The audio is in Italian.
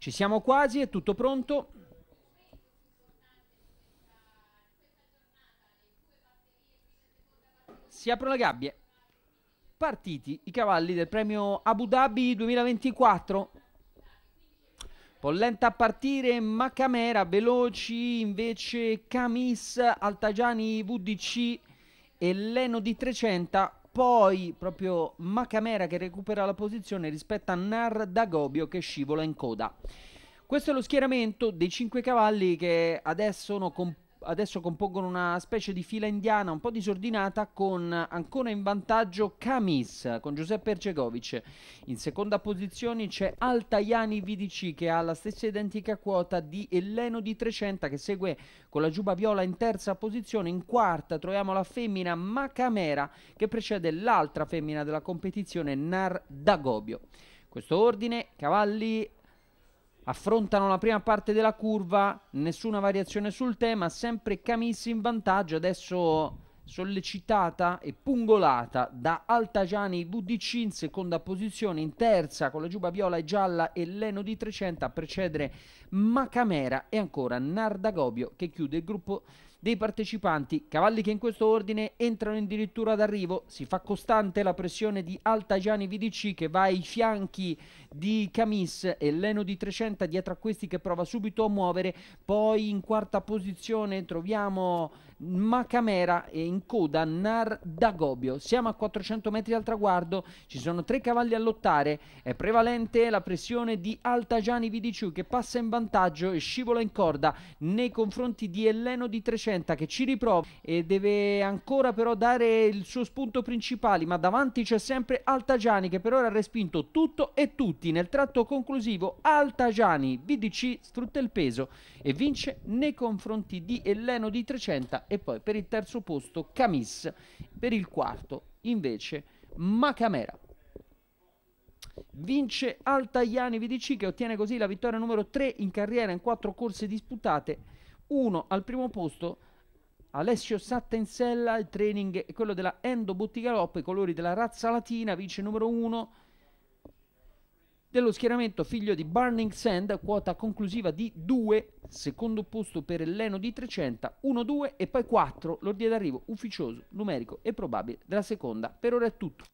Ci siamo quasi, è tutto pronto. Si aprono le gabbie. Partiti i cavalli del premio Abu Dhabi 2024. Pollenta a partire, Macamera, veloci invece Camis, Altagiani VDC e Leno di 300 poi proprio Macamera che recupera la posizione rispetto a Nar Dagobio che scivola in coda. Questo è lo schieramento dei 5 cavalli che adesso sono composti adesso compongono una specie di fila indiana un po' disordinata con ancora in vantaggio Camis con Giuseppe Ercegovic. In seconda posizione c'è Altajani VDC che ha la stessa identica quota di Eleno di 300 che segue con la giuba viola in terza posizione. In quarta troviamo la femmina Macamera che precede l'altra femmina della competizione Nar Dagobio. Questo ordine, cavalli affrontano la prima parte della curva, nessuna variazione sul tema, sempre Camis in vantaggio, adesso sollecitata e pungolata da Altagiani VDC in seconda posizione, in terza con la giuba viola e gialla e Leno di 300 a precedere Macamera e ancora Nardagobio che chiude il gruppo dei partecipanti, cavalli che in questo ordine entrano addirittura d'arrivo, si fa costante la pressione di Altagiani VDC che va ai fianchi di Camis e Leno di 300 dietro a questi che prova subito a muovere, poi in quarta posizione troviamo Macamera e in coda Nar Dagobio. Siamo a 400 metri al traguardo, ci sono tre cavalli a lottare, è prevalente la pressione di Altagiani VDC che passa in vantaggio e scivola in corda nei confronti di Eleno di 300 Piacenta che ci riprova e deve ancora però dare il suo spunto principale, ma davanti c'è sempre Altagiani che per ora ha respinto tutto e tutti. Nel tratto conclusivo Altagiani, VDC sfrutta il peso e vince nei confronti di Eleno di 300 e poi per il terzo posto Camis, per il quarto invece Macamera. Vince Altagiani VDC che ottiene così la vittoria numero 3 in carriera in quattro corse disputate 1 al primo posto Alessio Sattensella, il training è quello della Endo Buttigaloppo, i colori della razza latina, vince numero 1 dello schieramento figlio di Burning Sand, quota conclusiva di 2, secondo posto per Leno di 300, 1-2 e poi 4, l'ordine d'arrivo ufficioso, numerico e probabile della seconda. Per ora è tutto.